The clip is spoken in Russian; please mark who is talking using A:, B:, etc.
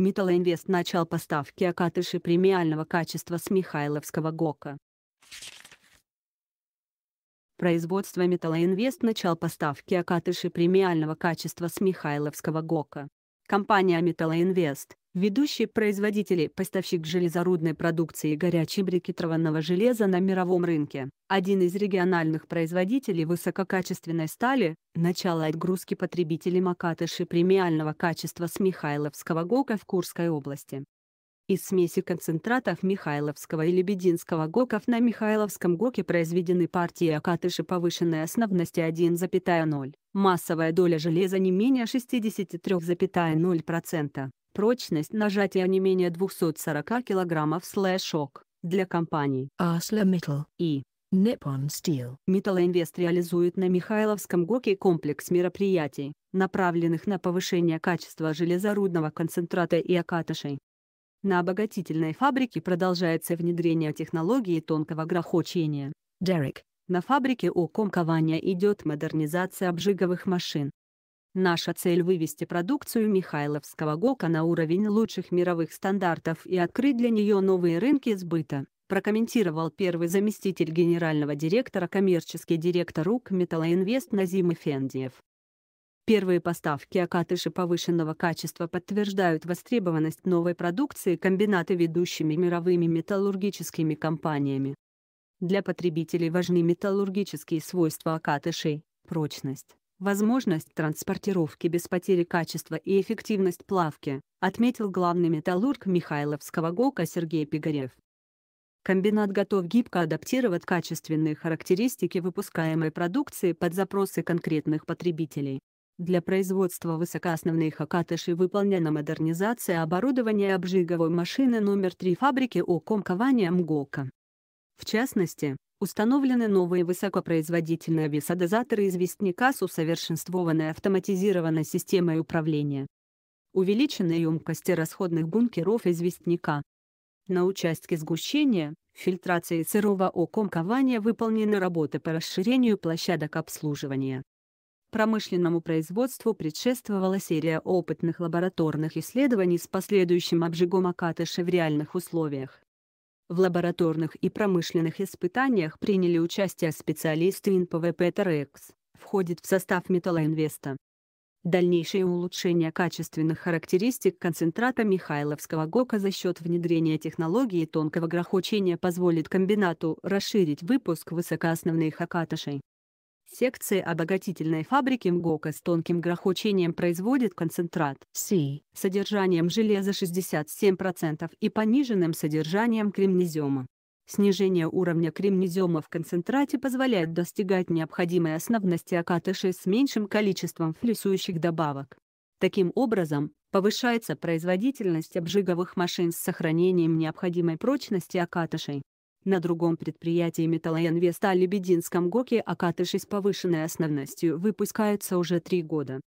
A: Металлоинвест начал поставки Акатыши премиального качества с Михайловского ГОКа. Производство Металлоинвест начал поставки Акатыши премиального качества с Михайловского ГОКа. Компания «Металлоинвест» ведущий производитель и поставщик железорудной продукции и горячей брикетированного железа на мировом рынке, один из региональных производителей высококачественной стали, начало отгрузки потребителей макатыши премиального качества с Михайловского ГОКа в Курской области. Из смеси концентратов Михайловского и Лебединского ГОКов на Михайловском ГОКе произведены партии акатыши повышенной основности 1,0 массовая доля железа не менее 63,0%, прочность нажатия не менее 240 кг слэшок для компаний ArcelorMittal и Nippon Steel. Металлоинвест реализует на Михайловском ГОКе комплекс мероприятий, направленных на повышение качества железорудного концентрата и окатышей. На обогатительной фабрике продолжается внедрение технологии тонкого грохочения. Дерек на фабрике ОКОМ Кования идет модернизация обжиговых машин. Наша цель – вывести продукцию Михайловского ГОКа на уровень лучших мировых стандартов и открыть для нее новые рынки сбыта, прокомментировал первый заместитель генерального директора коммерческий директор УК «Металлоинвест» Назим Эфендиев. Первые поставки Акатыши повышенного качества подтверждают востребованность новой продукции комбината ведущими мировыми металлургическими компаниями. Для потребителей важны металлургические свойства окатышей, прочность, возможность транспортировки без потери качества и эффективность плавки, отметил главный металлург Михайловского ГОКа Сергей Пигарев. Комбинат готов гибко адаптировать качественные характеристики выпускаемой продукции под запросы конкретных потребителей. Для производства высокоосновных окатышей выполнена модернизация оборудования обжиговой машины номер 3 фабрики ОКОМ Кавания МГОКа. В частности, установлены новые высокопроизводительные висодозаторы известняка с усовершенствованной автоматизированной системой управления. Увеличены емкости расходных бункеров известняка. На участке сгущения, фильтрации сырого окомкования выполнены работы по расширению площадок обслуживания. Промышленному производству предшествовала серия опытных лабораторных исследований с последующим обжигом окатыши в реальных условиях. В лабораторных и промышленных испытаниях приняли участие специалисты ИНПВП ТРЭКС, входит в состав металлоинвеста. Дальнейшее улучшение качественных характеристик концентрата Михайловского ГОКа за счет внедрения технологии тонкого грохочения позволит комбинату расширить выпуск высокоосновных акатышей секции обогатительной фабрики МГОКа с тонким грохочением производит концентрат С содержанием железа 67% и пониженным содержанием кремнезема. Снижение уровня кремнезема в концентрате позволяет достигать необходимой основности акт с меньшим количеством флюсующих добавок. Таким образом, повышается производительность обжиговых машин с сохранением необходимой прочности акатышей. На другом предприятии «Металлоинвеста» Лебединском ГОКе АК-6 с повышенной основностью выпускается уже три года.